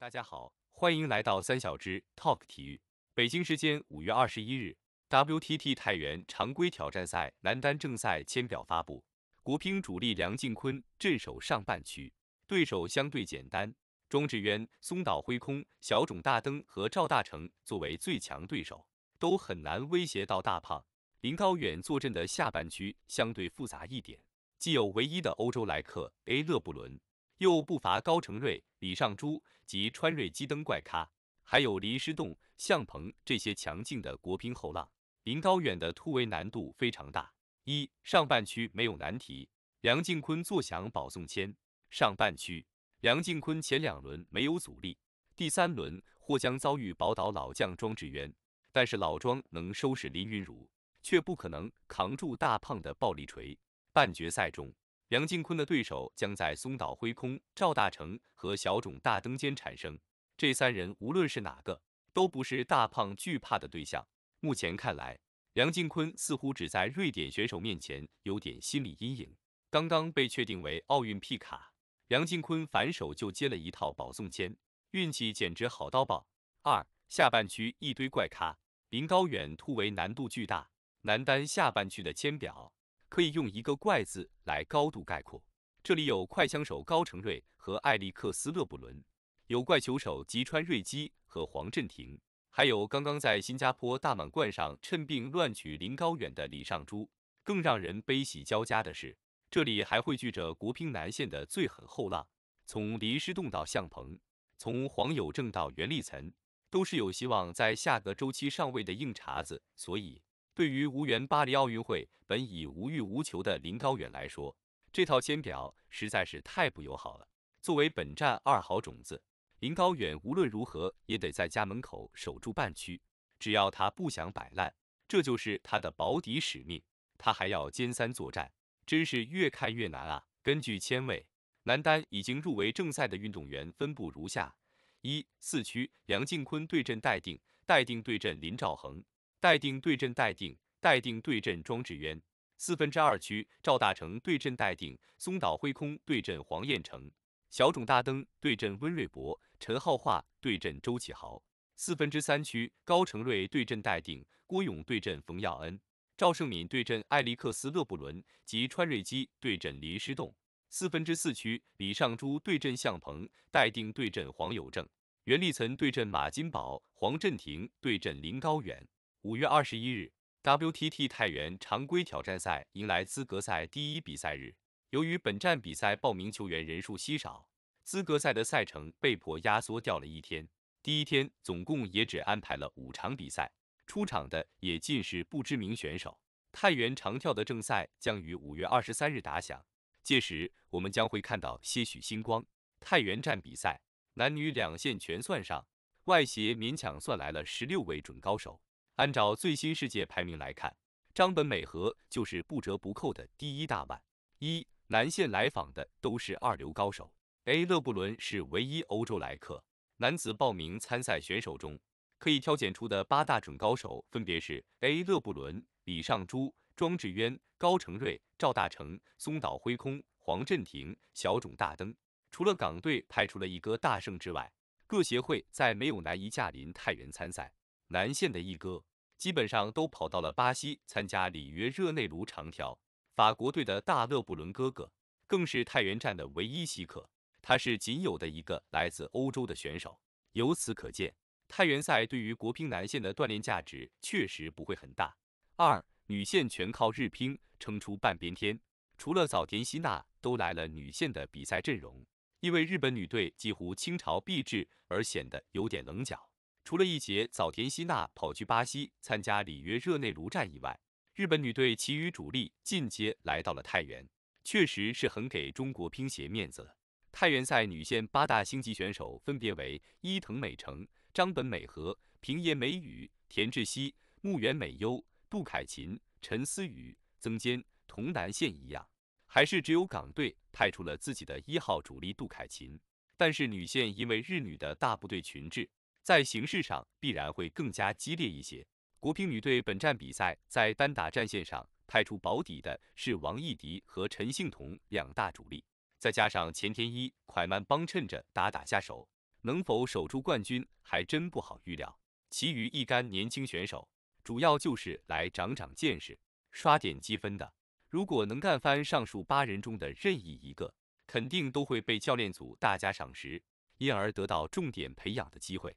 大家好，欢迎来到三小只 Talk 体育。北京时间五月二十一日，WTT 太原常规挑战赛男单正赛签表发布，国乒主力梁靖昆镇守上半区，对手相对简单，庄智渊、松岛辉空、小种大灯和赵大成作为最强对手，都很难威胁到大胖。林高远坐镇的下半区相对复杂一点，既有唯一的欧洲来客 A. 勒布伦。又不乏高成瑞、李尚洙及川瑞基登怪咖，还有林诗栋、向鹏这些强劲的国乒后浪。林高远的突围难度非常大。一上半区没有难题，梁靖昆坐享保送签。上半区，梁靖昆前两轮没有阻力，第三轮或将遭遇宝岛老将庄智渊。但是老庄能收拾林昀儒，却不可能扛住大胖的暴力锤。半决赛中。梁靖昆的对手将在松岛辉空、赵大成和小种大登间产生。这三人无论是哪个，都不是大胖惧怕的对象。目前看来，梁靖昆似乎只在瑞典选手面前有点心理阴影。刚刚被确定为奥运 P 卡，梁靖昆反手就接了一套保送签，运气简直好到爆。二下半区一堆怪咖，林高远突围难度巨大。男单下半区的签表。可以用一个“怪”字来高度概括。这里有快枪手高承瑞和艾利克斯勒布伦，有怪球手吉川瑞基和黄镇廷，还有刚刚在新加坡大满贯上趁病乱取林高远的李尚洙。更让人悲喜交加的是，这里还汇聚着国乒男线的最狠后浪，从林诗栋到向鹏，从黄友政到袁励岑，都是有希望在下个周期上位的硬茬子。所以。对于无缘巴黎奥运会、本已无欲无求的林高远来说，这套签表实在是太不友好了。作为本站二号种子，林高远无论如何也得在家门口守住半区，只要他不想摆烂，这就是他的保底使命。他还要兼三作战，真是越看越难啊。根据签位，男单已经入围正赛的运动员分布如下：一四区，梁靖昆对阵待定，待定对阵林兆恒。待定对阵待定，待定对阵庄智渊。四分之二区，赵大成对阵待定，松岛辉空对阵黄彦成，小种大灯对阵温瑞博，陈浩桦对阵周启豪。四分之三区，高承瑞对阵待定，郭勇对阵冯耀恩，赵胜敏对阵艾利克斯勒布伦及川瑞基对阵林诗栋。四分之四区，李尚洙对阵向鹏，待定对阵黄友正，袁励岑对阵马金宝，黄镇廷对阵林高远。五月二十一日，WTT 太原常规挑战赛迎来资格赛第一比赛日。由于本站比赛报名球员人数稀少，资格赛的赛程被迫压缩掉了一天。第一天总共也只安排了五场比赛，出场的也尽是不知名选手。太原长跳的正赛将于五月二十三日打响，届时我们将会看到些许星光。太原站比赛，男女两线全算上，外协勉强算来了十六位准高手。按照最新世界排名来看，张本美和就是不折不扣的第一大腕。一南线来访的都是二流高手。A 勒布伦是唯一欧洲来客。男子报名参赛选手中，可以挑选出的八大准高手分别是：A 勒布伦、李尚洙、庄智渊、高成睿、赵大成、松岛辉空、黄镇廷、小种大灯。除了港队派出了一个大胜之外，各协会在没有难一驾临太原参赛。男线的一哥基本上都跑到了巴西参加里约热内卢长条，法国队的大勒布伦哥哥更是太原站的唯一稀客，他是仅有的一个来自欧洲的选手。由此可见，太原赛对于国乒男线的锻炼价值确实不会很大。二女线全靠日乒撑出半边天，除了早田希娜都来了，女线的比赛阵容因为日本女队几乎倾巢必至而显得有点棱角。除了一节早田希娜跑去巴西参加里约热内卢站以外，日本女队其余主力进阶来到了太原，确实是很给中国乒协面子太原赛女线八大星级选手分别为伊藤美诚、张本美和、平野美宇、田志希、木原美优、杜凯芹、陈思雨、曾坚。同南宪一样，还是只有港队派出了自己的一号主力杜凯芹，但是女线因为日女的大部队群置。在形式上必然会更加激烈一些。国乒女队本站比赛在单打战线上派出保底的是王艺迪和陈幸同两大主力，再加上钱天一、蒯曼帮衬着打打下手，能否守住冠军还真不好预料。其余一干年轻选手，主要就是来长长见识、刷点积分的。如果能干翻上述八人中的任意一个，肯定都会被教练组大家赏识，因而得到重点培养的机会。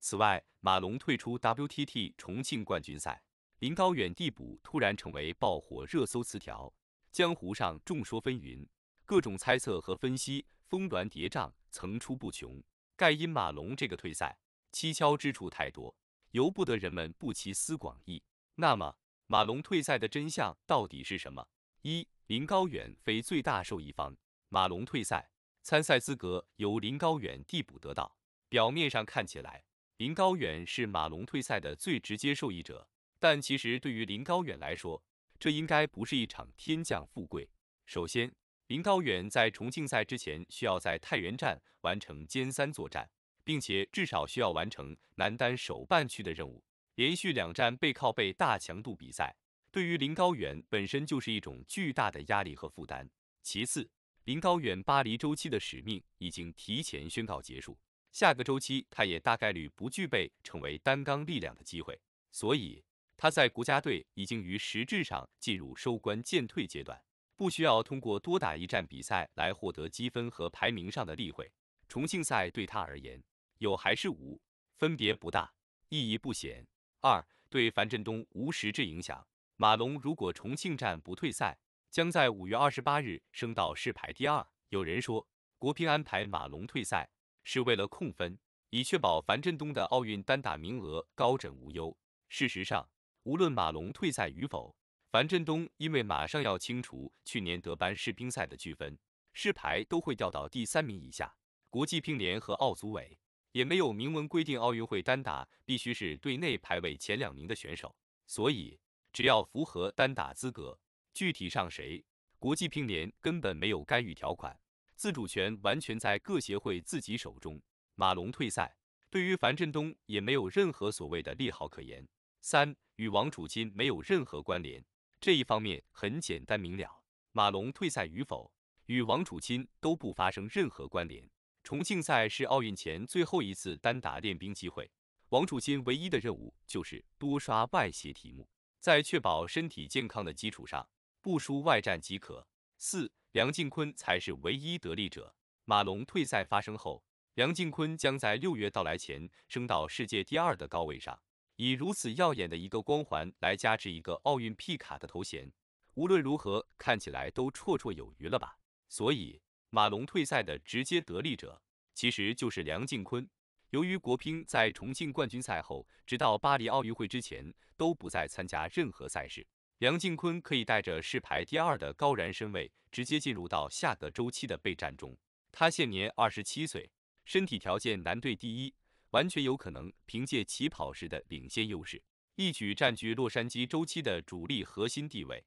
此外，马龙退出 WTT 重庆冠军赛，林高远递补突然成为爆火热搜词条，江湖上众说纷纭，各种猜测和分析，峰峦叠嶂，层出不穷。盖因马龙这个退赛，蹊跷之处太多，由不得人们不集思广益。那么，马龙退赛的真相到底是什么？一，林高远非最大受益方，马龙退赛，参赛资格由林高远递补得到，表面上看起来。林高远是马龙退赛的最直接受益者，但其实对于林高远来说，这应该不是一场天降富贵。首先，林高远在重庆赛之前需要在太原站完成歼三作战，并且至少需要完成男单首半区的任务，连续两站背靠背大强度比赛，对于林高远本身就是一种巨大的压力和负担。其次，林高远巴黎周期的使命已经提前宣告结束。下个周期，他也大概率不具备成为单杠力量的机会，所以他在国家队已经于实质上进入收官渐退阶段，不需要通过多打一战比赛来获得积分和排名上的例会。重庆赛对他而言，有还是无，分别不大，意义不显。二对樊振东无实质影响。马龙如果重庆站不退赛，将在五月二十八日升到世排第二。有人说国乒安排马龙退赛。是为了控分，以确保樊振东的奥运单打名额高枕无忧。事实上，无论马龙退赛与否，樊振东因为马上要清除去年德班世乒赛的积分试牌，都会掉到第三名以下。国际乒联和奥组委也没有明文规定奥运会单打必须是队内排位前两名的选手，所以只要符合单打资格，具体上谁，国际乒联根本没有干预条款。自主权完全在各协会自己手中。马龙退赛，对于樊振东也没有任何所谓的利好可言。三，与王楚钦没有任何关联。这一方面很简单明了，马龙退赛与否，与王楚钦都不发生任何关联。重庆赛是奥运前最后一次单打练兵机会，王楚钦唯一的任务就是多刷外协题目，在确保身体健康的基础上，不输外战即可。四，梁靖昆才是唯一得力者。马龙退赛发生后，梁靖昆将在六月到来前升到世界第二的高位上，以如此耀眼的一个光环来加持一个奥运 P 卡的头衔，无论如何看起来都绰绰有余了吧？所以，马龙退赛的直接得力者其实就是梁靖昆。由于国乒在重庆冠军赛后，直到巴黎奥运会之前都不再参加任何赛事。梁靖昆可以带着世排第二的高燃身位，直接进入到下个周期的备战中。他现年二十七岁，身体条件男队第一，完全有可能凭借起跑时的领先优势，一举占据洛杉矶周期的主力核心地位。